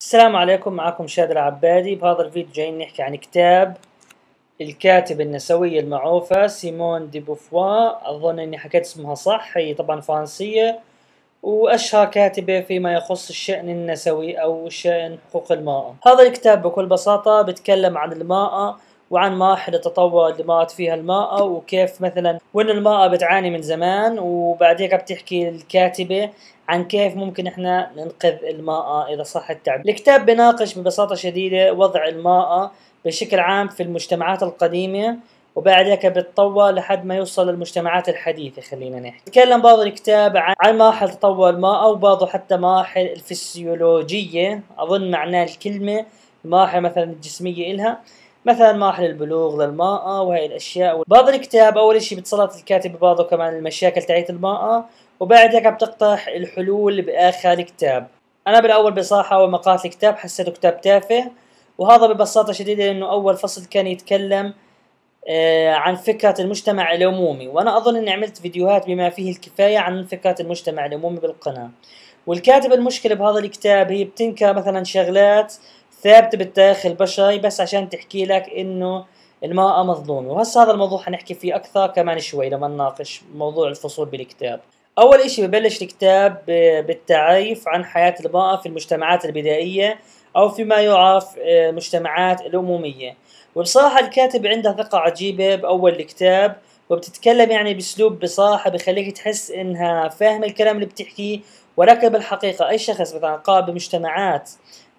السلام عليكم معكم شاد العبادي بهذا الفيديو جايين نحكي عن كتاب الكاتب النسوية المعروفة سيمون دي بوفوا أظن إني حكيت اسمها صح هي طبعا فرنسية وأشهر كاتبة فيما يخص الشأن النسوي أو شأن حقوق المرأة هذا الكتاب بكل بساطة بتكلم عن المرأة وعن مراحل التطور اللي مرت فيها المرأة وكيف مثلا وين المرأة بتعاني من زمان وبعديك بتحكي الكاتبة عن كيف ممكن احنا ننقذ الماء اذا صح التعبير. الكتاب بيناقش ببساطه شديده وضع الماء بشكل عام في المجتمعات القديمه وبعد هيك بتطور لحد ما يوصل للمجتمعات الحديثه خلينا نحكي تكلم بعض الكتاب عن مراحل تطور الماء وبعضه حتى مراحل الفسيولوجيه اظن معناه الكلمه المراحل مثلا الجسميه الها مثلا مراحل البلوغ للماء وهي الاشياء بعض الكتاب اول شيء بتسلط الكاتب ببعضه كمان المشاكل تاعت الماء وبعد هيك عم تقترح الحلول باخر الكتاب انا بالاول بصراحه اول ما قرات الكتاب حسيته كتاب تافه وهذا ببساطه شديده لانه اول فصل كان يتكلم آه، عن فكرة المجتمع العمومي وأنا أظن أني عملت فيديوهات بما فيه الكفاية عن فكرة المجتمع العمومي بالقناة والكاتب المشكلة بهذا الكتاب هي بتنكر مثلا شغلات ثابتة بالتاريخ البشري بس عشان تحكي لك أنه المرأة مظلومة وهسا هذا الموضوع حنحكي فيه أكثر كمان شوي لما نناقش موضوع الفصول بالكتاب أول إشي ببلش الكتاب بالتعريف عن حياة المرأة في المجتمعات البدائية أو فيما يعرف آه، مجتمعات الأمومية وبصراحة الكاتب عنده ثقة عجيبة بأول الكتاب وبتتكلم يعني بأسلوب بصراحة بخليك تحس إنها فاهمة الكلام اللي بتحكيه ولكن بالحقيقة أي شخص مثلا قام بمجتمعات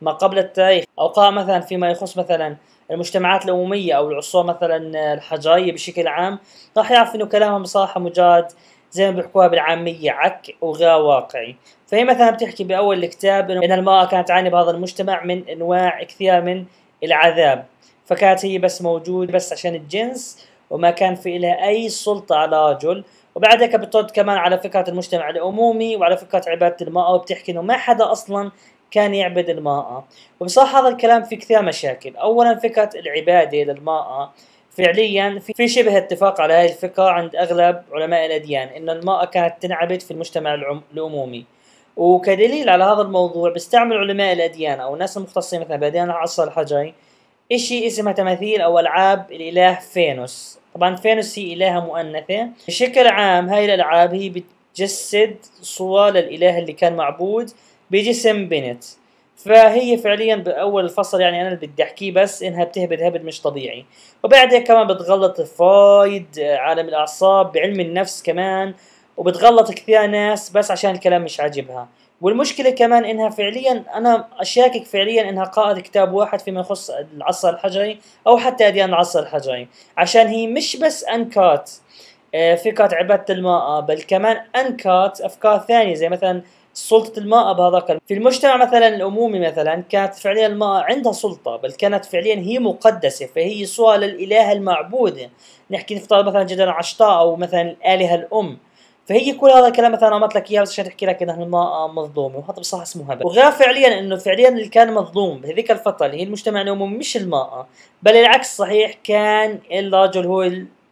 ما قبل التاريخ أو قام مثلا فيما يخص مثلا المجتمعات الأمومية أو العصور مثلا الحجرية بشكل عام راح يعرف إنه كلامهم بصراحة مجرد زي ما بيحكوها بالعامية عك وغا واقعي فهي مثلا بتحكي بأول الكتاب إن المرأة كانت تعاني بهذا المجتمع من أنواع كثيرة من العذاب فكانت هي بس موجود بس عشان الجنس وما كان في لها أي سلطة على رجل وبعد هيك بترد كمان على فكرة المجتمع العمومي وعلى فكرة عبادة المرأة وبتحكي إنه ما حدا أصلا كان يعبد المرأة وبصراحة هذا الكلام في كثير مشاكل أولا فكرة العبادة للمرأة فعليا في شبه اتفاق على هذه الفكره عند اغلب علماء الاديان ان المراه كانت تنعبد في المجتمع الامومي وكدليل على هذا الموضوع بيستعمل علماء الاديان او الناس المختصين مثلا باديان العصر الحجري اشي اسمها تماثيل او العاب الاله فينوس طبعا فينوس هي الهه مؤنثه بشكل عام هاي الالعاب هي بتجسد صوره للاله اللي كان معبود بجسم بنت فهي فعليا باول الفصل يعني انا اللي بدي احكيه بس انها بتهبد هبد مش طبيعي وبعدها كمان بتغلط الفايد عالم الاعصاب بعلم النفس كمان وبتغلط كثير ناس بس عشان الكلام مش عاجبها والمشكله كمان انها فعليا انا اشاكك فعليا انها قائد كتاب واحد فيما يخص العصر الحجري او حتى اديان العصر الحجري عشان هي مش بس انكات فكرة آه، عبادة المرأة بل كمان أنكرت أفكار ثانية زي مثلا سلطة الماء بهذاك في المجتمع مثلا الأمومي مثلا كانت فعليا الماء عندها سلطة بل كانت فعليا هي مقدسة فهي صورة للإله المعبودة نحكي نفترض مثلا جدا عشتاء أو مثلا الآلهة الأم فهي كل هذا الكلام مثلا رمت لك اياه بس عشان تحكي لك انه الماء مظلومه وهذا بصح اسمه هبل وغير فعليا انه فعليا اللي كان مظلوم بهذيك الفتره اللي هي المجتمع الامومي مش الماء بل العكس صحيح كان الرجل هو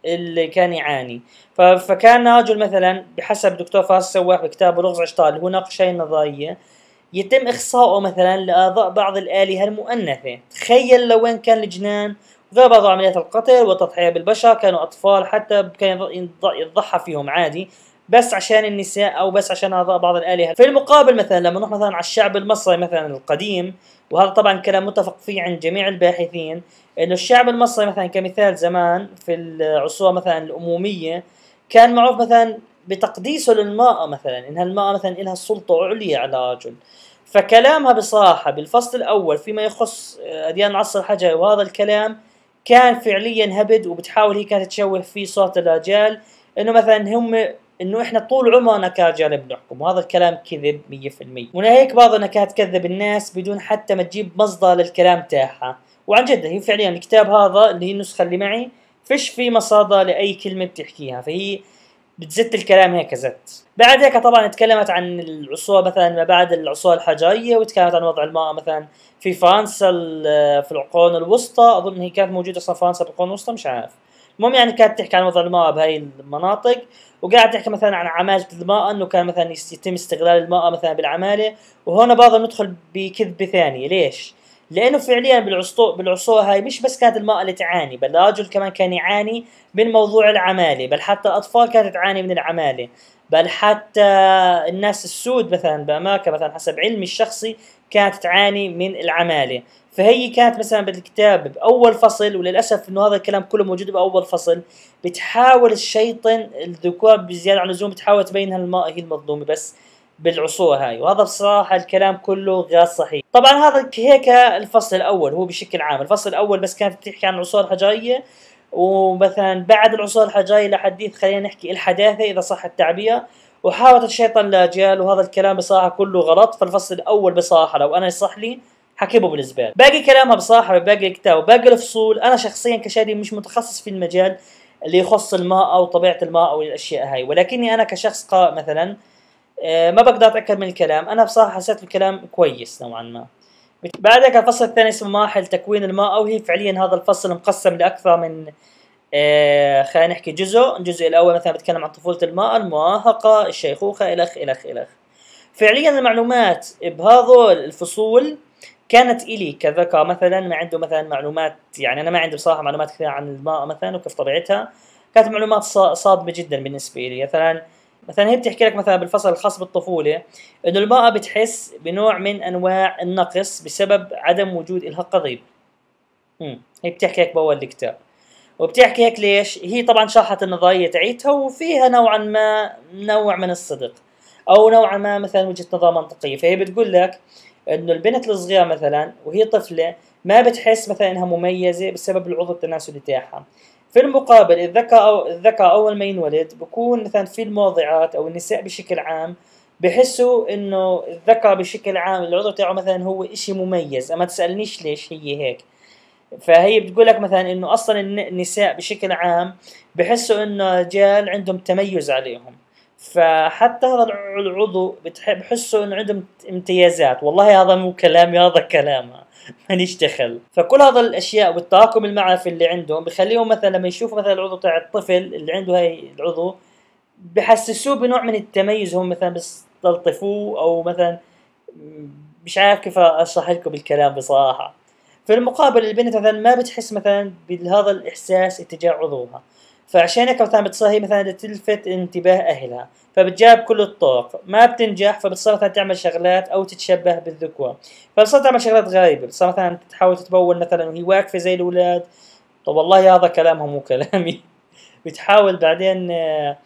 اللي كان يعاني فكان رجل مثلا بحسب دكتور فاس سواح بكتابه لغز عشتال هو ناقش هاي النظريه يتم اخصائه مثلا لاعضاء بعض الالهه المؤنثه تخيل لوين كان الجنان غير بعض عمليات القتل والتضحيه بالبشر كانوا اطفال حتى كان يضحى فيهم عادي بس عشان النساء او بس عشان اعضاء بعض الالهه في المقابل مثلا لما نروح مثلا على الشعب المصري مثلا القديم وهذا طبعا كلام متفق فيه عند جميع الباحثين انه الشعب المصري مثلا كمثال زمان في العصور مثلا الاموميه كان معروف مثلا بتقديسه للمرأة مثلا إنها المرأة مثلا لها السلطة عليا على رجل فكلامها بصراحة بالفصل الأول فيما يخص آه، أديان العصر الحجري وهذا الكلام كان فعليا هبد وبتحاول هي كانت تشوه فيه صوت الرجال إنه مثلا هم انه احنا طول عمرنا كرجال بنحكم وهذا الكلام كذب 100% وناهيك بعض النكهات تكذب الناس بدون حتى ما تجيب مصدر للكلام تاعها وعن جد هي فعليا الكتاب هذا اللي هي النسخه اللي معي فيش في مصادر لاي كلمه بتحكيها فهي بتزت الكلام هيك زت بعد هيك طبعا تكلمت عن العصور مثلا ما بعد العصور الحجريه وتكلمت عن وضع المراه مثلا في فرنسا في القرون الوسطى اظن هي كانت موجوده اصلا فرنسا في القرون الوسطى مش عارف المهم يعني كانت تحكي عن وضع المرأة بهي المناطق وقاعد تحكي مثلا عن عمالة المرأة انه كان مثلا يتم استغلال المرأة مثلا بالعمالة وهون برضه ندخل بكذبة ثانية ليش؟ لانه فعليا بالعصور بالعصور هاي مش بس كانت المرأة اللي تعاني بل الرجل كمان كان يعاني من موضوع العمالة بل حتى الاطفال كانت تعاني من العمالة بل حتى الناس السود مثلا بامريكا مثلا حسب علمي الشخصي كانت تعاني من العماله فهي كانت مثلا بالكتاب باول فصل وللاسف انه هذا الكلام كله موجود باول فصل بتحاول الشيطن الذكور بزياده عن اللزوم بتحاول تبين هي المظلومه بس بالعصور هاي وهذا بصراحة الكلام كله غير صحيح طبعا هذا هيك الفصل الأول هو بشكل عام الفصل الأول بس كانت تحكي عن العصور الحجرية ومثلا بعد العصور الحجرية لحديث خلينا نحكي الحداثة إذا صح التعبير وحاولت الشيطان لاجيال وهذا الكلام بصراحه كله غلط فالفصل الاول بصراحه لو انا يصح لي حكيبه بالزبال باقي كلامها بصراحه باقي الكتاب وباقي الفصول انا شخصيا كشادي مش متخصص في المجال اللي يخص الماء او طبيعه الماء او الاشياء هاي ولكني انا كشخص قارئ مثلا آه، ما بقدر اتاكد من الكلام انا بصراحه حسيت الكلام كويس نوعا ما بعدك الفصل الثاني اسمه مراحل تكوين الماء وهي فعليا هذا الفصل مقسم لاكثر من آه، خلينا نحكي جزء الجزء الاول مثلا بتكلم عن طفوله المراه المراهقه الشيخوخه الخ الخ الخ فعليا المعلومات بهذول الفصول كانت الي كذكر مثلا ما عنده مثلا معلومات يعني انا ما عندي بصراحه معلومات كثيره عن المراه مثلا وكيف طبيعتها كانت معلومات صادمه جدا بالنسبه لي مثلا مثلا هي بتحكي لك مثلا بالفصل الخاص بالطفوله انه المراه بتحس بنوع من انواع النقص بسبب عدم وجود الها قريب امم هي بتحكي لك باول الكتاب وبتحكي هيك ليش هي طبعا شرحت النظريه تاعيتها وفيها نوعا ما نوع من الصدق او نوعا ما مثلا وجهه نظر منطقيه فهي بتقول لك انه البنت الصغيره مثلا وهي طفله ما بتحس مثلا انها مميزه بسبب العضو التناسلي تاعها في المقابل الذكر أو الذكر اول ما ينولد بكون مثلا في الموضعات او النساء بشكل عام بحسوا انه الذكر بشكل عام العضو تاعه مثلا هو إشي مميز اما تسالنيش ليش هي هيك فهي بتقول لك مثلا انه اصلا النساء بشكل عام بحسوا انه الرجال عندهم تميز عليهم فحتى هذا العضو بحسوا انه عندهم امتيازات والله هذا مو كلامي هذا كلامها مانيش دخل فكل هذا الاشياء والتراكم المعرفي اللي عندهم بخليهم مثلا لما يشوفوا مثلا العضو تاع الطفل اللي عنده هاي العضو بحسسوه بنوع من التميز هم مثلا بيستلطفوه او مثلا مش عارف كيف اشرح لكم الكلام بصراحه في المقابل البنت مثلا ما بتحس مثلا بهذا الاحساس اتجاه عضوها فعشان هيك مثلا بتصير مثلا تلفت انتباه اهلها فبتجاب كل الطرق ما بتنجح فبتصير مثلا تعمل شغلات او تتشبه بالذكور فبتصير تعمل شغلات غريبه بتصير مثلا تحاول تتبول مثلا وهي واقفه زي الاولاد طب والله هذا كلامها مو كلامي بتحاول بعدين آه،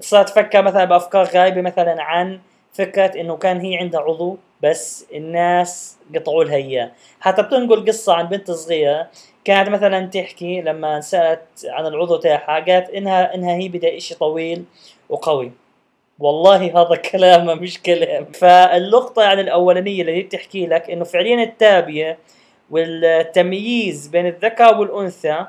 تصير تفكر مثلا بافكار غريبه مثلا عن فكره انه كان هي عندها عضو بس الناس قطعوا لها اياه حتى بتنقل قصه عن بنت صغيره كانت مثلا تحكي لما سالت عن العضو تاعها قالت انها انها هي بدها شيء طويل وقوي والله هذا كلامه مش كلام فاللقطه يعني الاولانيه اللي بتحكي لك انه فعليا التابيه والتمييز بين الذكر والانثى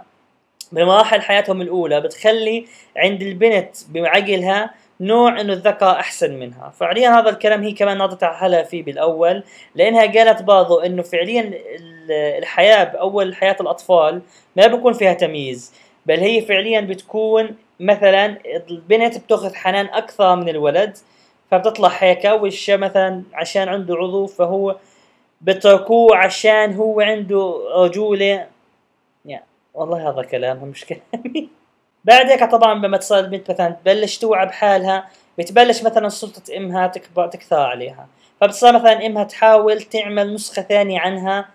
بمراحل حياتهم الاولى بتخلي عند البنت بعقلها نوع انه الذكاء احسن منها فعليا هذا الكلام هي كمان ناطت على حالها فيه بالاول لانها قالت برضه انه فعليا الحياه باول حياه الاطفال ما بكون فيها تمييز بل هي فعليا بتكون مثلا البنت بتاخذ حنان اكثر من الولد فبتطلع هيك والشا مثلا عشان عنده عضو فهو بتركوه عشان هو عنده رجولة يعني والله هذا كلام مش كلامي بعد هيك طبعا لما تصير البنت مثلا تبلش توعى بحالها بتبلش مثلا سلطة امها تكبر تكثر عليها فبتصير مثلا امها تحاول تعمل نسخة ثانية عنها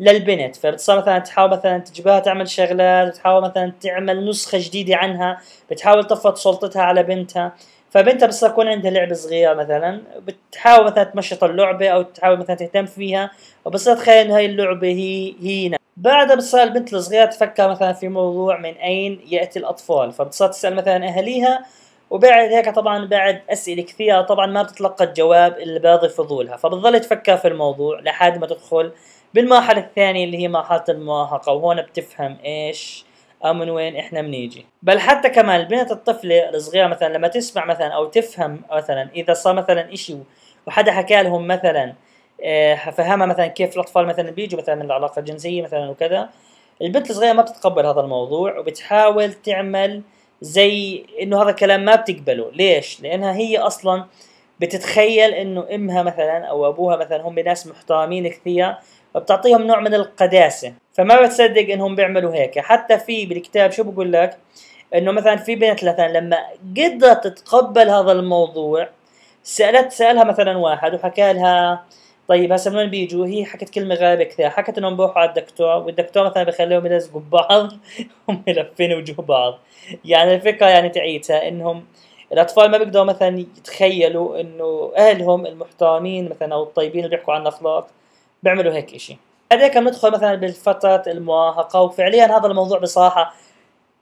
للبنت فبتصير مثلا تحاول مثلا تجبرها تعمل شغلات بتحاول مثلا تعمل نسخة جديدة عنها بتحاول تفرض سلطتها على بنتها فبنتها بتصير يكون عندها لعبة صغيرة مثلا بتحاول مثلا تمشط اللعبة أو تحاول مثلا تهتم فيها وبصير تخيل إنه هاي اللعبة هي هي بعدها بتصير البنت الصغيرة تفكر مثلا في موضوع من أين يأتي الأطفال فبتصير تسأل مثلا أهاليها وبعد هيك طبعا بعد أسئلة كثيرة طبعا ما بتتلقى الجواب اللي باضي فضولها فبتظل تفكر في الموضوع لحد ما تدخل بالمرحلة الثانية اللي هي مرحلة المراهقة وهون بتفهم إيش أو من وين إحنا بنيجي بل حتى كمان البنت الطفلة الصغيرة مثلا لما تسمع مثلا أو تفهم مثلا إذا صار مثلا إشي وحدا حكى لهم مثلا آه، فهمها مثلا كيف الاطفال مثلا بيجوا مثلا من العلاقه الجنسيه مثلا وكذا البنت الصغيره ما بتتقبل هذا الموضوع وبتحاول تعمل زي انه هذا الكلام ما بتقبله ليش لانها هي اصلا بتتخيل انه امها مثلا او ابوها مثلا هم ناس محترمين كثير فبتعطيهم نوع من القداسه فما بتصدق انهم بيعملوا هيك حتى في بالكتاب شو بقول لك انه مثلا في بنت مثلا لما قدرت تتقبل هذا الموضوع سالت سالها مثلا واحد وحكى لها آه طيب هسه من بيجوا هي حكت كلمه غريبه كثير حكت انهم بروحوا على الدكتور والدكتور مثلا بخليهم يلزقوا ببعض وملفين وجوه بعض يعني الفكره يعني تعيتها انهم الاطفال ما بيقدروا مثلا يتخيلوا انه اهلهم المحترمين مثلا او الطيبين اللي بيحكوا عن الاخلاق بيعملوا هيك شيء بعد هيك ندخل مثلا بالفتره المراهقه وفعليا هذا الموضوع بصراحه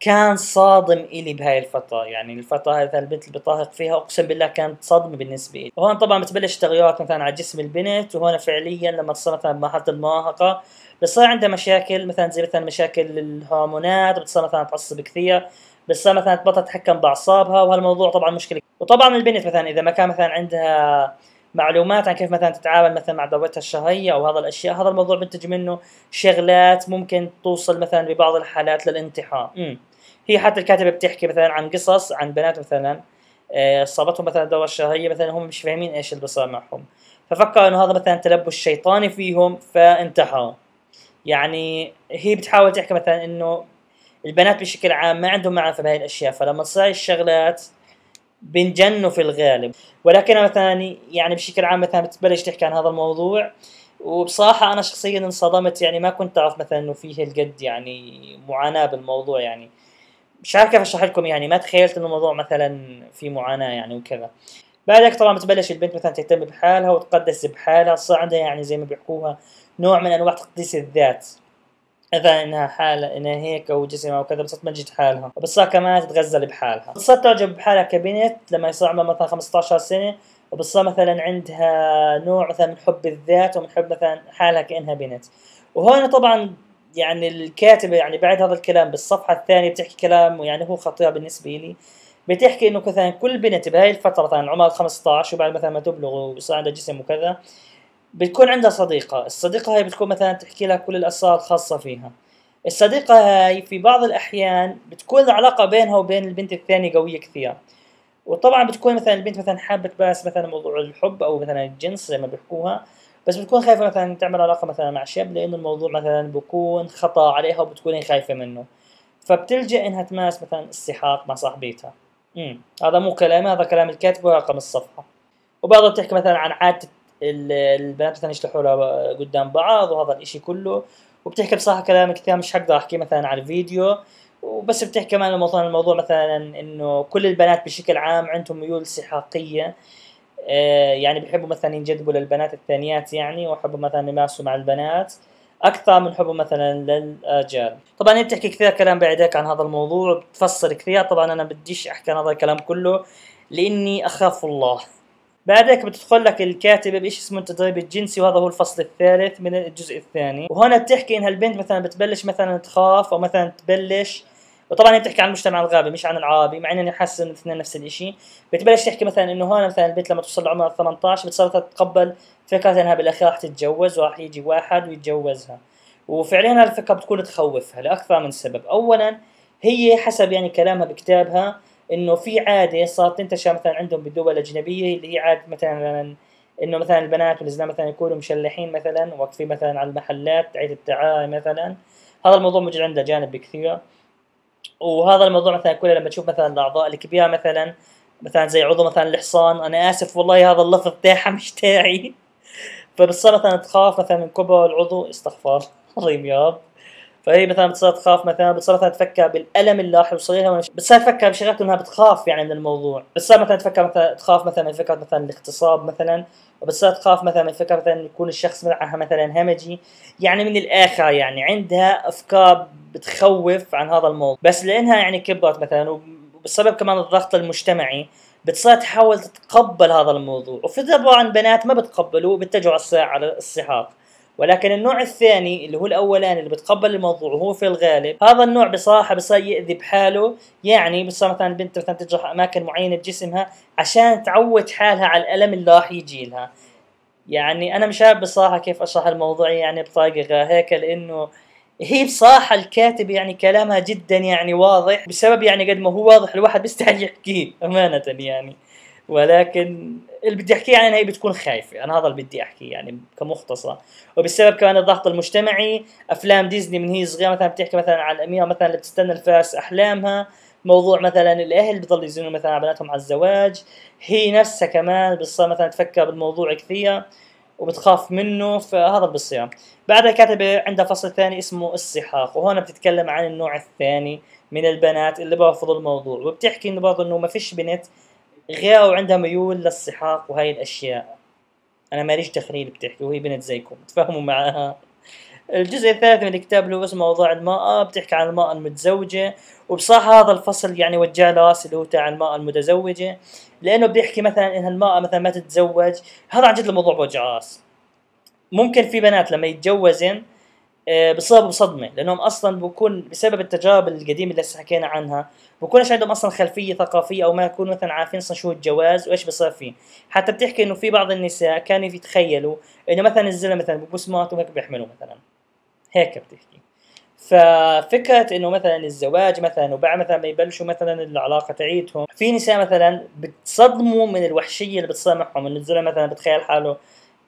كان صادم إلي بهاي الفترة يعني الفترة هذه البنت اللي بطاهق فيها أقسم بالله كانت صدمة بالنسبة لي وهون طبعا بتبلش تغيرات مثلا على جسم البنت وهون فعليا لما تصير مثلا بمرحلة المراهقة بصير عندها مشاكل مثلا زي مثلا مشاكل الهرمونات بتصير مثلا تعصب كثير بتصير مثلا تبطل تتحكم بأعصابها وهالموضوع طبعا مشكلة وطبعا البنت مثلا إذا ما كان مثلا عندها معلومات عن كيف مثلا تتعامل مثلا مع دورتها الشهرية أو هذا الأشياء هذا الموضوع بنتج منه شغلات ممكن توصل مثلا ببعض الحالات للانتحار هي حتى الكاتبه بتحكي مثلا عن قصص عن بنات مثلا آه، صابتهم مثلا الدوره الشهريه مثلا هم مش فاهمين ايش اللي صار معهم ففكروا انه هذا مثلا تلبس شيطاني فيهم فانتحروا يعني هي بتحاول تحكي مثلا انه البنات بشكل عام ما عندهم معرفه بهاي الاشياء فلما تصير الشغلات بنجنوا في الغالب ولكن مثلا يعني بشكل عام مثلا بتبلش تحكي عن هذا الموضوع وبصراحة أنا شخصيا انصدمت يعني ما كنت أعرف مثلا إنه فيه القد يعني معاناة بالموضوع يعني مش عارف كيف اشرح لكم يعني ما تخيلت انه الموضوع مثلا في معاناه يعني وكذا بعدك طبعا بتبلش البنت مثلا تهتم بحالها وتقدس بحالها عندها يعني زي ما بيحكوها نوع من انواع تقديس الذات اذا انها حالة انها هيك او جسمها وكذا بس تمجد حالها وبصير كمان تتغزل بحالها بتصير تعجب بحالها كبنت لما يصير عمرها مثلا 15 سنة وبصير مثلا عندها نوع مثلا من حب الذات ومن حب مثلا حالها كانها بنت وهون طبعا يعني الكاتبه يعني بعد هذا الكلام بالصفحه الثانيه بتحكي كلام يعني هو خطير بالنسبه لي بتحكي انه مثلا كل بنت بهاي الفتره مثلا عمرها 15 وبعد مثلا ما تبلغ ويصير عندها جسم وكذا بتكون عندها صديقه، الصديقه هاي بتكون مثلا تحكي لها كل الاسرار الخاصه فيها. الصديقه هاي في بعض الاحيان بتكون العلاقه بينها وبين البنت الثانيه قويه كثير. وطبعا بتكون مثلا البنت مثلا حابه بس مثلا موضوع الحب او مثلا الجنس زي ما بيحكوها بس بتكون خايفه مثلا تعمل علاقه مثلا مع شاب لانه الموضوع مثلا بكون خطا عليها وبتكونين خايفه منه فبتلجا انها تمارس مثلا السحاق مع صاحبتها امم هذا مو كلامي هذا كلام الكاتب ورقم الصفحه وبعضها بتحكي مثلا عن عاده البنات مثلا يشلحوا لها قدام بعض وهذا الاشي كله وبتحكي بصراحه كلام كثير مش حقدر احكي مثلا على الفيديو وبس بتحكي كمان الموضوع الموضوع مثلا انه كل البنات بشكل عام عندهم ميول سحاقيه آه، يعني بيحبوا مثلا ينجذبوا للبنات الثانيات يعني وحبوا مثلا يمارسوا مع البنات اكثر من حبه مثلا للاجيال طبعا هي بتحكي كثير كلام بعدك عن هذا الموضوع بتفسر كثير طبعا انا بديش احكي عن هذا الكلام كله لاني اخاف الله بعدك بتدخل لك الكاتبة بإيش اسمه التدريب الجنسي وهذا هو الفصل الثالث من الجزء الثاني وهنا بتحكي إنها البنت مثلا بتبلش مثلا تخاف أو مثلا تبلش وطبعا هي بتحكي عن المجتمع الغابي مش عن العربي مع انني حاسس انه الاثنين نفس الشيء بتبلش تحكي مثلا انه هون مثلا البنت لما توصل لعمر 18 بتصير تتقبل فكره انها بالاخير راح تتجوز وراح يجي واحد ويتجوزها وفعليا الفكره بتكون تخوفها لاكثر من سبب اولا هي حسب يعني كلامها بكتابها انه في عاده صارت تنتشر مثلا عندهم بالدول الاجنبيه اللي هي عاده مثلا انه مثلا البنات والزنا مثلا يكونوا مشلحين مثلا واقفين مثلا على المحلات عيد التعاي مثلا هذا الموضوع موجود عندها جانب كثير وهذا الموضوع مثلا كله لما تشوف مثلا الاعضاء الكبيره مثلا مثلا زي عضو مثلا الحصان انا اسف والله هذا اللفظ تاعها مش تاعي فبتصير مثلا تخاف مثلا من كبر العضو استغفار عظيم ياب فهي مثلا بتصير تخاف مثلا بتصير مثلا تفكر بالالم اللي راح يوصلها بتصير يعني تفكر بشغلات انها بتخاف يعني من الموضوع بتصير مثلا تفكر مثلا تخاف مثلا من فكره مثلا الاغتصاب مثلا وبتصير تخاف مثلا من فكره مثلا يكون الشخص معها مثلا همجي يعني من الاخر يعني عندها افكار بتخوف عن هذا الموضوع بس لانها يعني كبرت مثلا وبسبب كمان الضغط المجتمعي بتصير تحاول تتقبل هذا الموضوع وفي طبعا بنات ما بتقبلوا وبيتجهوا على الساعة على السحاق ولكن النوع الثاني اللي هو الاولاني اللي بتقبل الموضوع وهو في الغالب هذا النوع بصراحه بصير ياذي بحاله يعني بصير مثلا البنت مثلا تجرح اماكن معينه بجسمها عشان تعود حالها على الالم اللي راح يجي لها يعني انا مش عارف بصراحه كيف اشرح الموضوع يعني بطريقه هيك لانه هي بصراحة الكاتب يعني كلامها جدا يعني واضح بسبب يعني قد ما هو واضح الواحد بيستحي يحكيه أمانة يعني ولكن اللي بدي احكيه عنها يعني هي بتكون خايفه انا هذا اللي بدي احكيه يعني كمختصر وبسبب كمان الضغط المجتمعي افلام ديزني من هي صغيره مثلا بتحكي مثلا عن الاميره مثلا اللي بتستنى الفارس احلامها موضوع مثلا الاهل بضل يزنوا مثلا على بناتهم على الزواج هي نفسها كمان بتصير مثلا تفكر بالموضوع كثير وبتخاف منه فهذا اللي بصير بعدها كاتبة عندها فصل ثاني اسمه السحاق وهون بتتكلم عن النوع الثاني من البنات اللي برفضوا الموضوع وبتحكي انه برضه انه ما فيش بنت غيرها وعندها ميول للسحاق وهاي الاشياء انا ماليش تخريل بتحكي وهي بنت زيكم تفاهموا معاها الجزء الثالث من الكتاب اللي هو اسمه اوضاع المراه بتحكي عن المراه المتزوجه وبصراحه هذا الفصل يعني وجع له راسي اللي هو تاع المراه المتزوجه لانه بيحكي مثلا انها المراه مثلا ما تتزوج هذا عن جد الموضوع بوجع راس ممكن في بنات لما يتجوزن آه، بصابوا بصدمه لانهم اصلا بكون بسبب التجارب القديمه اللي حكينا عنها بكونش عندهم اصلا خلفيه ثقافيه او ما يكونوا مثلا عارفين اصلا شو الجواز وايش بصير فيه حتى بتحكي انه في بعض النساء كانوا يتخيلوا انه مثلا الزلمه مثلا ببوس مراته وهيك بيحملوا مثلا هيك بتحكي ففكرة انه مثلا الزواج مثلا وبعد مثلا ما يبلشوا مثلا العلاقة تعيدهم في نساء مثلا بتصدموا من الوحشية اللي بتصير معهم انه الزلمة مثلا بتخيل حاله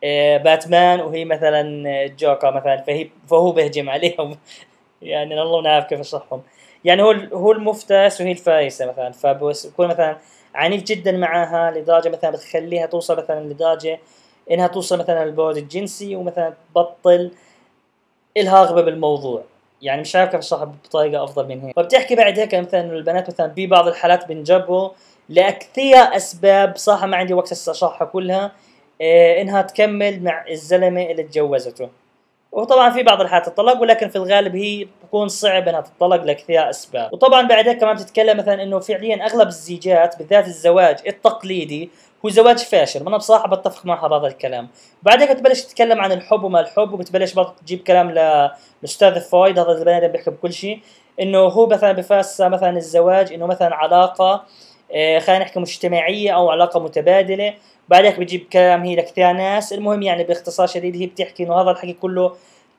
آه، باتمان وهي مثلا آه، جوكر مثلا فهي فهو بيهجم عليهم يعني الله نعرف كيف يصحهم يعني هو هو المفترس وهي الفارسه مثلا فبكون مثلا عنيف جدا معاها لدرجه مثلا بتخليها توصل مثلا لدرجه انها توصل مثلا للبعد الجنسي ومثلا تبطل الها رغبه بالموضوع يعني مش عارف كيف اشرحها بطريقه افضل من هيك فبتحكي بعد هيك مثلا انه البنات مثلا في بعض الحالات بنجبروا لاكثر اسباب صراحه ما عندي وقت اشرحها كلها آه، انها تكمل مع الزلمه اللي تجوزته وطبعا في بعض الحالات تطلق ولكن في الغالب هي بكون صعب انها تطلق لكثير اسباب وطبعا بعد هيك كمان بتتكلم مثلا انه فعليا اغلب الزيجات بالذات الزواج التقليدي هو زواج فاشل وانا بصراحه بتفق معها بهذا الكلام بعد هيك بتبلش تتكلم عن الحب وما الحب وبتبلش برضه تجيب كلام للاستاذ فويد هذا البني ادم بيحكي بكل شيء انه هو مثلا بفاس مثلا الزواج انه مثلا علاقه آه، خلينا نحكي مجتمعيه او علاقه متبادله بعدك بتجيب كلام هي لكثير ناس المهم يعني باختصار شديد هي بتحكي انه هذا الحكي كله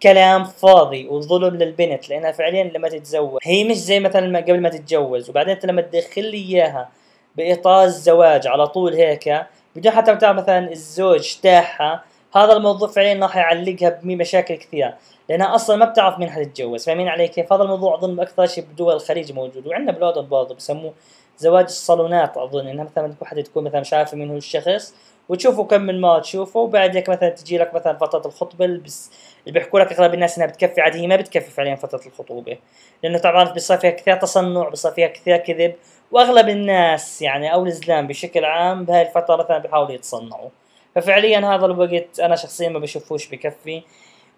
كلام فاضي وظلم للبنت لانها فعليا لما تتزوج هي مش زي مثلا ما قبل ما تتجوز وبعدين انت لما تدخل لي اياها باطار الزواج على طول هيك بدون حتى ما مثلا الزوج تاعها هذا الموضوع فعليا راح يعلقها بمشاكل كثيره لانها اصلا ما بتعرف مين حتتجوز فاهمين علي كيف هذا الموضوع اظن اكثر شيء بدول الخليج موجود وعندنا بلودن برضه بسموه زواج الصالونات اظن انها مثلا وحده تكون مثلا مش عارفه من هو الشخص وتشوفوا كم من مره تشوفه وبعد هيك مثلا تجي لك مثلا فتره الخطبه بس اللي بيحكوا لك اغلب الناس انها بتكفي عادي هي ما بتكفي فعليا فتره الخطوبه لانه طبعا بيصير فيها كثير تصنع بيصير فيها كثير كذب واغلب الناس يعني او الزلام بشكل عام بهاي الفتره مثلا بيحاولوا يتصنعوا ففعليا هذا الوقت انا شخصيا ما بشوفوش بكفي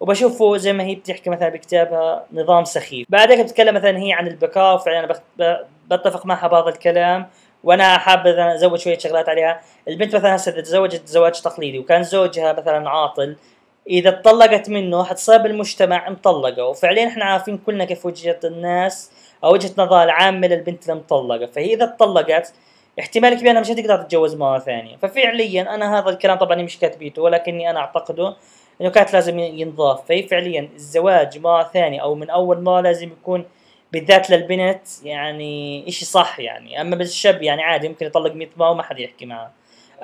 وبشوفه زي ما هي بتحكي مثلا بكتابها نظام سخيف بعدها بتتكلم مثلا هي عن البكاء فعلا انا بتفق معها بعض الكلام وانا حابب ازود شويه شغلات عليها البنت مثلا هسه اذا تزوجت زواج تقليدي وكان زوجها مثلا عاطل اذا اتطلقت منه حتصير بالمجتمع مطلقه وفعليا احنا عارفين كلنا كيف وجهه الناس او وجهه نظر العامه للبنت المطلقه فهي اذا اتطلقت احتمال كبير انها مش هتقدر تتجوز مره ثانيه ففعليا انا هذا الكلام طبعا مش كاتبيته ولكني انا اعتقده انه كانت لازم ينضاف فهي فعليا الزواج مره ثانيه او من اول مره لازم يكون بالذات للبنت يعني اشي صح يعني اما بالشاب يعني عادي ممكن يطلق 100 مره وما حد يحكي معه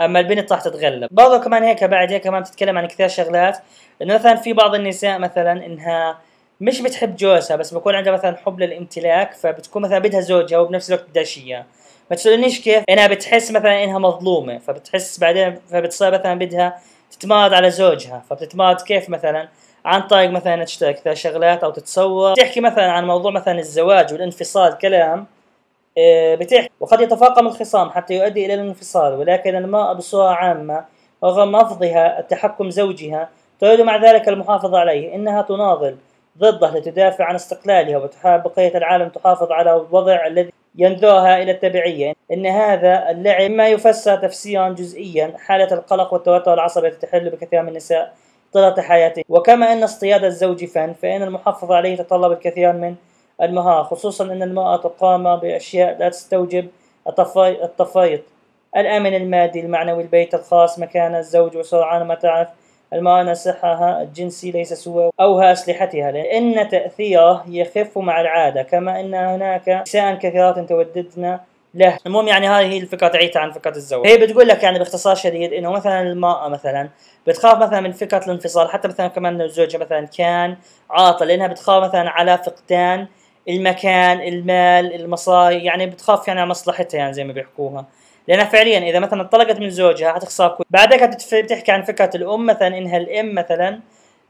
اما البنت راح تتغلب برضه كمان هيك بعد هيك كمان بتتكلم عن كثير شغلات انه مثلا في بعض النساء مثلا انها مش بتحب جوزها بس بكون عندها مثلا حب للامتلاك فبتكون مثلا بدها زوجها وبنفس الوقت بدها اياه ما تسألنيش كيف انها بتحس مثلا انها مظلومه فبتحس بعدين فبتصير مثلا بدها تتمرد على زوجها فبتتمرد كيف مثلا عن طريق مثلا تشترك في شغلات او تتصور تحكي مثلا عن موضوع مثلا الزواج والانفصال كلام آه، بتحكي وقد يتفاقم الخصام حتى يؤدي الى الانفصال ولكن المراه بصوره عامه رغم رفضها التحكم زوجها تريد مع ذلك المحافظه عليه انها تناضل ضده لتدافع عن استقلالها وتحاول بقيه العالم تحافظ على الوضع الذي ينذوها إلى التبعية أن هذا اللعب ما يفسر تفسيرا جزئيا حالة القلق والتوتر العصبي التي تحل بكثير من النساء طيلة حياته وكما أن اصطياد الزوج فن فإن المحافظة عليه يتطلب الكثير من المهارة خصوصا أن المرأة تقام بأشياء لا تستوجب التفريط الأمن المادي المعنوي البيت الخاص مكان الزوج وسرعان ما تعرف المعنى سحها الجنسي ليس سوى أوها أسلحتها لأن تأثيره يخف مع العادة كما أن هناك نساء كثيرات توددن له المهم يعني هذه الفكره تعيتها عن فكره الزواج هي بتقول لك يعني باختصار شديد انه مثلا المراه مثلا بتخاف مثلا من فكره الانفصال حتى مثلا كمان لو زوجها مثلا كان عاطل لانها بتخاف مثلا على فقدان المكان المال المصاري يعني بتخاف يعني على مصلحتها يعني زي ما بيحكوها لانها فعليا اذا مثلا طلقت من زوجها حتخسر كل بعدك بتحكي عن فكره الام مثلا انها الام مثلا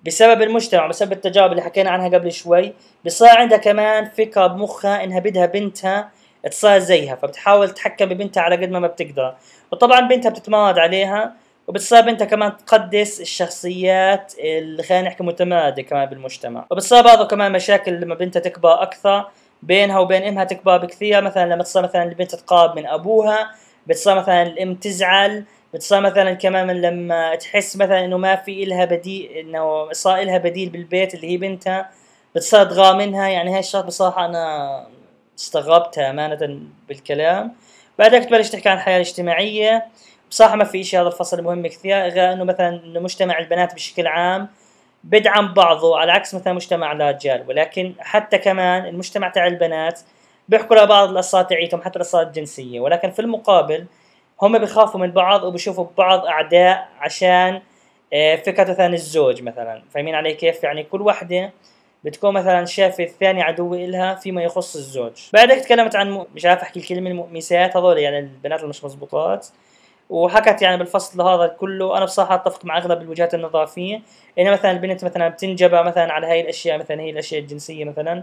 بسبب المجتمع بسبب التجارب اللي حكينا عنها قبل شوي بصير عندها كمان فكره بمخها انها بدها بنتها تصير زيها فبتحاول تتحكم ببنتها على قد ما ما بتقدر وطبعا بنتها بتتمرد عليها وبتصير بنتها كمان تقدس الشخصيات اللي خلينا نحكي متمادة كمان بالمجتمع وبتصير برضه كمان مشاكل لما بنتها تكبر أكثر بينها وبين امها تكبر بكثير مثلا لما تصير مثلا البنت تقارب من ابوها بتصير مثلا الام تزعل بتصير مثلا كمان لما تحس مثلا انه ما في إلها بديل انه صار إلها بديل بالبيت اللي هي بنتها بتصير تغامنها يعني هاي الشغله بصراحه انا استغربتها امانه بالكلام بعدك تبلش تحكي عن الحياه الاجتماعيه بصراحه ما في شيء هذا الفصل مهم كثير غير انه مثلا انه مجتمع البنات بشكل عام بدعم بعضه على عكس مثلا مجتمع الرجال ولكن حتى كمان المجتمع تاع البنات بيحكوا لبعض القصات تاعيتهم حتى القصات الجنسيه ولكن في المقابل هم بيخافوا من بعض وبشوفوا بعض اعداء عشان آه، فكرة مثلا الزوج مثلا فاهمين علي كيف يعني كل وحده بتكون مثلا شافة الثاني عدو إلها فيما يخص الزوج بعدك تكلمت عن مش عارف أحكي الكلمة المؤمسات هذول يعني البنات اللي مش مزبوطات وحكت يعني بالفصل هذا كله انا بصراحه اتفق مع اغلب الوجهات النظافيه انه مثلا البنت مثلا بتنجبها مثلا على هاي الاشياء مثلا هي الاشياء الجنسيه مثلا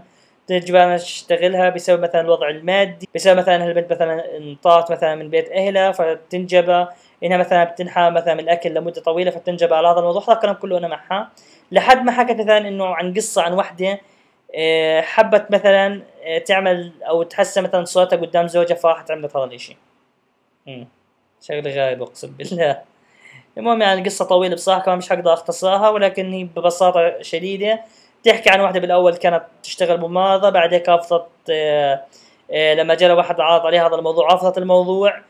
انا تشتغلها بسبب مثلا الوضع المادي بسبب مثلا هالبنت مثلا انطات مثلا من بيت اهلها فتنجبى انها مثلا بتنحى مثلا من الاكل لمده طويله فبتنجبى على هذا الموضوع هذا الكلام كله انا معها لحد ما حكت مثلا انه عن قصه عن وحده آه، حبت مثلا آه، تعمل او تحسن مثلا صورتها قدام زوجها فراحت عملت هذا الاشي شغلة غايب اقسم بالله المهم يعني القصه طويله بصراحه كمان مش حقدر اختصرها ولكن هي ببساطه شديده تحكي عن واحدة بالأول كانت تشتغل مماضة بعدين رفضت آه، آه، لما جرى واحد عرض عليها هذا الموضوع رفضت الموضوع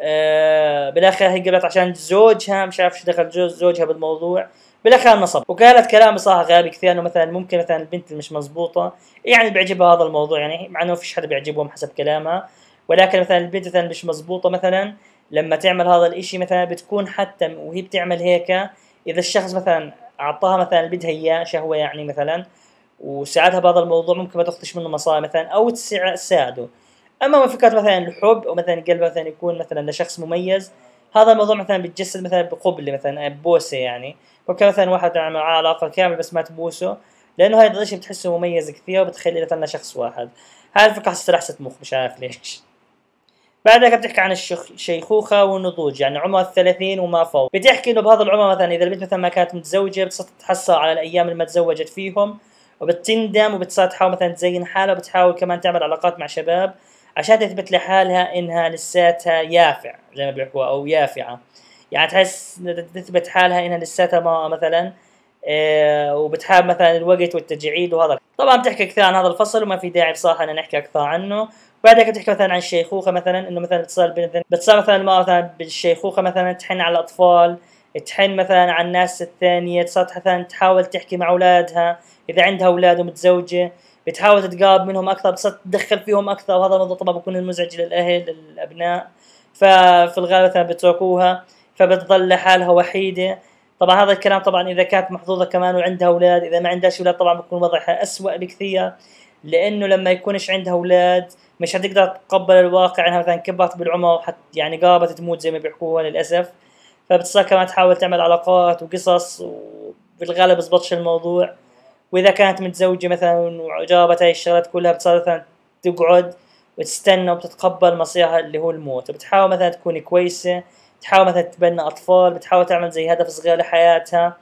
آه، بالأخير هي قبلت عشان زوجها مش عارف شو دخل جوز زوجها بالموضوع بالاخير نصب وقالت كلام صراحه غبي كثير انه مثلا ممكن مثلا البنت اللي مش مزبوطه يعني بيعجبها هذا الموضوع يعني مع انه ما فيش حدا بيعجبهم حسب كلامها ولكن مثلا البنت مثلا مش مزبوطه مثلا لما تعمل هذا الاشي مثلا بتكون حتى وهي بتعمل هيك اذا الشخص مثلا اعطاها مثلا بدها اياه شهوه يعني مثلا وساعدها بهذا الموضوع ممكن ما تاخذش منه مصاري مثلا او تساعده اما فكره مثلا الحب او مثلا مثلا يكون مثلا لشخص مميز هذا الموضوع مثلا بيتجسد مثلا بقبله مثلا بوسه يعني ممكن مثلا واحد معاه علاقه كامله بس ما تبوسه لانه هاي الشيء بتحسه مميز كثير وبتخلي مثلا شخص واحد هاي الفكره حسيت مخ مش عارف ليش بعدها بتحكي عن الشيخوخة والنضوج يعني عمر الثلاثين وما فوق بتحكي انه بهذا العمر مثلا اذا البنت مثلا ما كانت متزوجة بتصير بتحصل على الايام اللي ما تزوجت فيهم وبتندم وبتصير تحاول مثلا تزين حالها وبتحاول كمان تعمل علاقات مع شباب عشان تثبت لحالها انها لساتها يافع زي ما بيحكوا او يافعة يعني تحس تثبت حالها انها لساتها ما مثلا إيه وبتحاب مثلا الوقت والتجعيد وهذا طبعا بتحكي كثير عن هذا الفصل وما في داعي بصراحه ان نحكي اكثر عنه بعدها كانت تحكي مثلا عن الشيخوخه مثلا انه مثلا بتصير بين بتصير مثلا المراه مثلا بالشيخوخه مثلا تحن على الاطفال تحن مثلا على الناس الثانيه تصير مثلا تحاول تحكي مع اولادها اذا عندها اولاد ومتزوجه بتحاول تتقارب منهم اكثر بتصير تدخل فيهم اكثر وهذا الموضوع طبعا بيكون مزعج للاهل للابناء ففي الغالب مثلا بتركوها فبتظل لحالها وحيده طبعا هذا الكلام طبعا اذا كانت محظوظه كمان وعندها اولاد اذا ما عندهاش اولاد طبعا بيكون وضعها اسوء بكثير لانه لما يكونش عندها اولاد مش هتقدر تتقبل الواقع انها مثلا كبرت بالعمر وحت يعني قربت تموت زي ما بيحكوها للاسف فبتصير كمان تحاول تعمل علاقات وقصص وبالغالب بزبطش الموضوع واذا كانت متزوجه مثلا وجربت هاي الشغلات كلها بتصير مثلا تقعد وتستنى وبتتقبل مصيرها اللي هو الموت بتحاول مثلا تكون كويسه تحاول مثلا تتبنى اطفال بتحاول تعمل زي هدف صغير لحياتها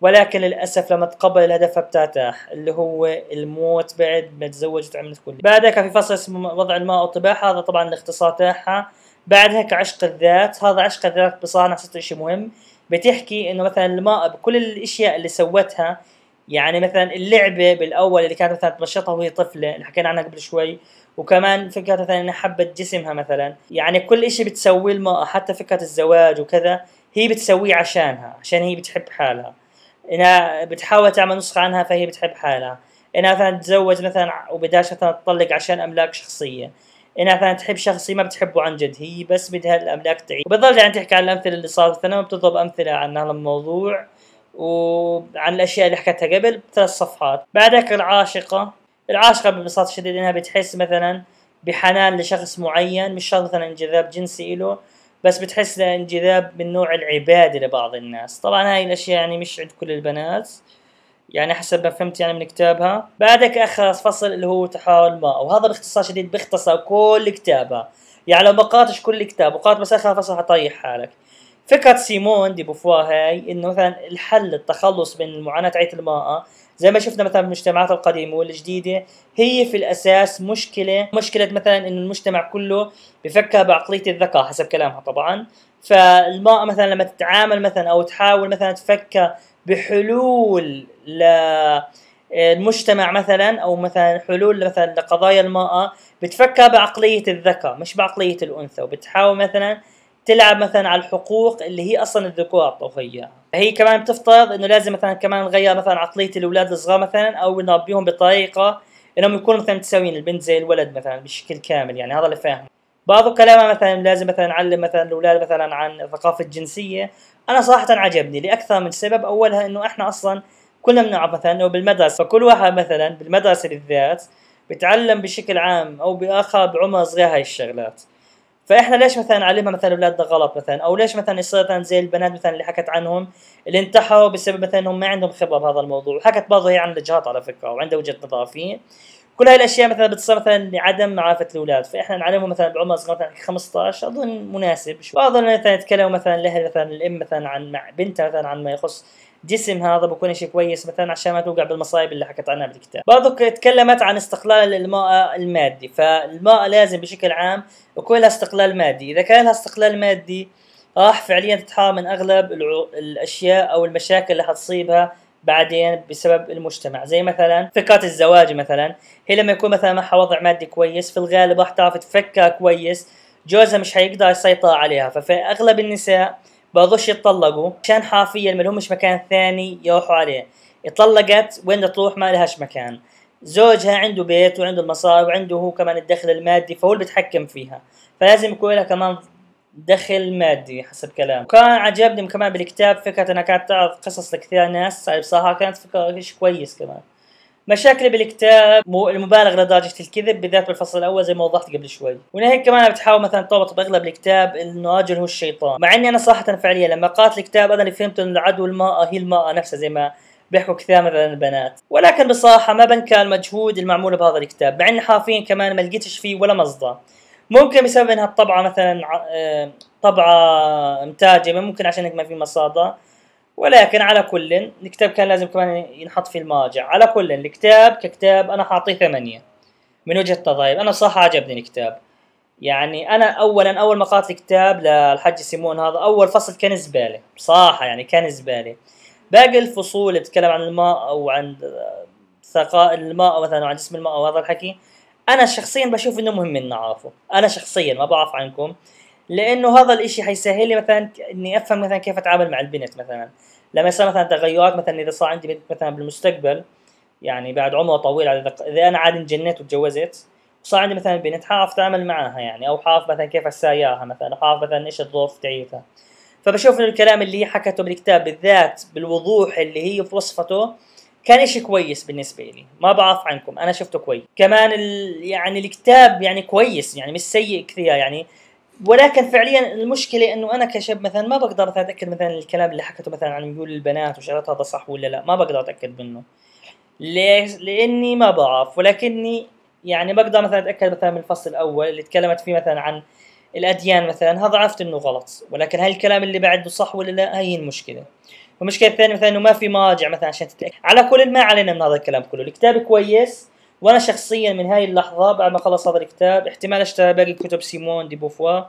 ولكن للاسف لما تقبل الهدف بترتاح اللي هو الموت بعد ما تزوجت وعملت كل بعد هيك في فصل اسمه وضع الماء والطباع هذا طبعا الاختصار تاعها بعد هيك عشق الذات هذا عشق الذات بصراحه نفس الشيء مهم بتحكي انه مثلا الماء بكل الاشياء اللي سوتها يعني مثلا اللعبه بالاول اللي كانت مثلا تنشطها وهي طفله اللي حكينا عنها قبل شوي وكمان فكره مثلا انها حبت جسمها مثلا يعني كل إشي بتسويه الماء حتى فكره الزواج وكذا هي بتسويه عشانها عشان هي بتحب حالها انها بتحاول تعمل نسخه عنها فهي بتحب حالها انها مثلا تتزوج مثلا وبداش مثلا تطلق عشان املاك شخصيه انها مثلا تحب شخص ما بتحبه عن جد هي بس بدها الاملاك تعيش وبتظل يعني تحكي عن الامثله اللي صارت في الثانوي بتضرب امثله عن هذا الموضوع وعن الاشياء اللي حكتها قبل ثلاث صفحات بعدك العاشقه العاشقه ببساطه شديد انها بتحس مثلا بحنان لشخص معين مش شرط مثلا انجذاب جنسي له بس بتحس انجذاب من نوع العبادة لبعض الناس طبعا هاي الأشياء يعني مش عند كل البنات يعني حسب ما فهمت يعني من كتابها بعدك اخر فصل اللي هو تحاول ما وهذا باختصار شديد بيختصر كل كتابها يعني لو بقاتش كل كتاب وقات بس اخر فصل حطيح حالك فكرة سيمون دي بوفوا هاي انه مثلا الحل التخلص من معاناة عيت المرأة زي ما شفنا مثلا بالمجتمعات القديمه والجديده هي في الاساس مشكله مشكله مثلا انه المجتمع كله بفكر بعقليه الذكاء حسب كلامها طبعا فالمراه مثلا لما تتعامل مثلا او تحاول مثلا تفكر بحلول ل المجتمع مثلا او مثلا حلول مثلا لقضايا المراه بتفكر بعقليه الذكر مش بعقليه الانثى وبتحاول مثلا تلعب مثلا على الحقوق اللي هي اصلا الذكور اعطوها اياها هي كمان بتفترض انه لازم مثلا كمان نغير مثلا عقليه الاولاد الصغار مثلا او نربيهم بطريقه انهم يكونوا مثلا متساويين البنت زي الولد مثلا بشكل كامل يعني هذا اللي فاهمه بعض كلامه مثلا لازم مثلا نعلم مثلا الاولاد مثلا عن الثقافه الجنسيه انا صراحه عجبني لاكثر من سبب اولها انه احنا اصلا كلنا بنعرف مثلا انه بالمدرسه فكل واحد مثلا بالمدرسه بالذات بتعلم بشكل عام او باخر بعمر صغير هاي الشغلات فاحنا ليش مثلا نعلمها مثلا اولادنا غلط مثلا او ليش مثلا يصير مثلا زي البنات مثلا اللي حكت عنهم اللي انتحروا بسبب مثلا انهم ما عندهم خبره بهذا الموضوع وحكت برضه هي يعني عن الجهات على فكره وعندها وجهه نظر فيه كل هاي الاشياء مثلا بتصير مثلا لعدم معرفه الاولاد فاحنا نعلمهم مثلا بعمر صغير مثلا 15 اظن مناسب شوي اظن مثلا يتكلموا مثلا الاهل مثلا الام مثلا عن مع بنتها مثلا عن ما يخص جسم هذا بكون شيء كويس مثلا عشان ما توقع بالمصايب اللي حكت عنها بالكتاب برضو تكلمت عن استقلال المرأة المادي فالمرأة لازم بشكل عام يكون لها استقلال مادي إذا كان لها استقلال مادي راح فعليا تتحرر من أغلب الأشياء أو المشاكل اللي حتصيبها بعدين بسبب المجتمع زي مثلا فكرة الزواج مثلا هي لما يكون مثلا معها وضع مادي كويس في الغالب راح تعرف تفكر كويس جوزها مش حيقدر يسيطر عليها ففي أغلب النساء بغش يتطلقوا عشان حافية ما لهمش مكان ثاني يروحوا عليه اتطلقت وين تروح ما لهاش مكان زوجها عنده بيت وعنده المصاري وعنده هو كمان الدخل المادي فهو اللي بيتحكم فيها فلازم يكون لها كمان دخل مادي حسب كلام وكان عجبني كمان بالكتاب فكرة انها كانت تعرض قصص لكثير ناس بصراحة طيب كانت فكرة كويس كمان مشاكل بالكتاب المبالغ لدرجه الكذب بالذات بالفصل الاول زي ما وضحت قبل شوي ونهيك كمان بتحاول مثلا تربط باغلب الكتاب انه الرجل هو الشيطان مع اني انا صراحه فعليا لما قرات الكتاب انا اللي فهمت انه العدو الماء هي المراه نفسها زي ما بيحكوا كثير مثلا البنات ولكن بصراحه ما بنكر المجهود المعمول بهذا الكتاب مع اني حرفيا كمان ما لقيتش فيه ولا مصدر ممكن بسبب انها الطبعه مثلا آه، طبعه متاجمه ممكن عشان هيك ما في مصادر ولكن على كل الكتاب كان لازم كمان ينحط في المراجع على كل الكتاب ككتاب انا حاعطيه ثمانية من وجهة نظري انا صح عجبني الكتاب يعني انا اولا اول ما قرات الكتاب للحج سيمون هذا اول فصل كان زباله بصراحه يعني كان زباله باقي الفصول اللي بتتكلم عن الماء او عن ثقاء الماء مثلا وعن جسم الماء وهذا الحكي انا شخصيا بشوف انه مهم ان نعرفه انا شخصيا ما بعرف عنكم لانه هذا الاشي حيسهل لي مثلا اني افهم مثلا كيف اتعامل مع البنت مثلا لما يصير مثلا تغيرات مثلا اذا صار عندي بنت مثلا بالمستقبل يعني بعد عمر طويل اذا انا عاد انجنيت وتجوزت وصار عندي مثلا بنت حاعرف اتعامل معاها يعني او حاعرف مثلا كيف اسايرها مثلا حاعرف مثلا ايش الظروف تعيفها فبشوف ان الكلام اللي هي حكته بالكتاب بالذات بالوضوح اللي هي في وصفته كان إشي كويس بالنسبة لي ما بعرف عنكم أنا شفته كويس كمان ال... يعني الكتاب يعني كويس يعني مش سيء كثير يعني ولكن فعليا المشكله انه انا كشاب مثلا ما بقدر اتاكد مثلا الكلام اللي حكته مثلا عن ميول البنات وشغلات هذا صح ولا لا ما بقدر اتاكد منه ليش لاني ما بعرف ولكني يعني بقدر مثلا اتاكد مثلا من الفصل الاول اللي تكلمت فيه مثلا عن الاديان مثلا هذا عرفت انه غلط ولكن هل الكلام اللي بعده صح ولا لا هي المشكله المشكله الثانيه مثلا انه ما في مراجع مثلا عشان تتاكد على كل ما علينا من هذا الكلام كله الكتاب كويس وانا شخصيا من هاي اللحظه بعد ما خلص هذا الكتاب احتمال اشتري باقي كتب سيمون دي بوفوا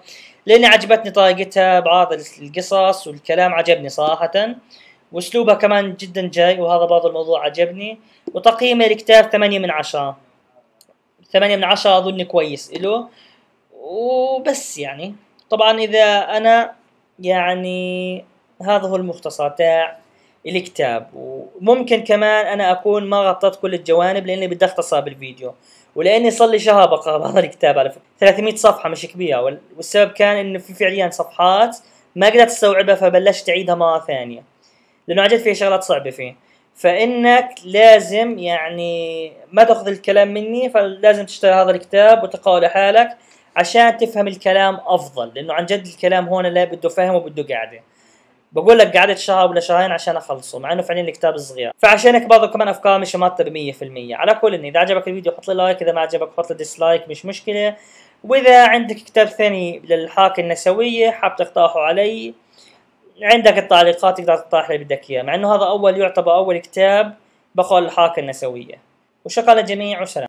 لان عجبتني طريقتها بعض القصص والكلام عجبني صراحه واسلوبها كمان جدا جاي وهذا برضه الموضوع عجبني وتقييمي للكتاب ثمانية من عشرة ثمانية من عشرة أظن كويس إله وبس يعني طبعا إذا أنا يعني هذا هو المختصر تاع الكتاب وممكن كمان انا اكون ما غطيت كل الجوانب لاني بدي اختصر بالفيديو ولاني صار لي شهر بقرا هذا الكتاب على فكره 300 صفحه مش كبيره والسبب كان انه في فعليا صفحات ما قدرت استوعبها فبلشت اعيدها مره ثانيه لانه عن جد فيها شغلات صعبه فيه فانك لازم يعني ما تاخذ الكلام مني فلازم تشتري هذا الكتاب وتقراه لحالك عشان تفهم الكلام افضل لانه عن جد الكلام هون لا بده فهم وبده قاعده بقول لك قعدت شهر ولا شهرين عشان اخلصه مع انه فعليا الكتاب صغير فعشان هيك برضه كمان افكار مش مرتبه 100% على كل إن اذا عجبك الفيديو حط لي لايك اذا ما عجبك حط لي ديسلايك مش مشكله واذا عندك كتاب ثاني للحاكي النسويه حاب تقترحه علي عندك التعليقات تقدر تقترح اللي بدك اياه مع انه هذا اول يعتبر اول كتاب بقول الحاكي النسويه وشكرا للجميع وسلام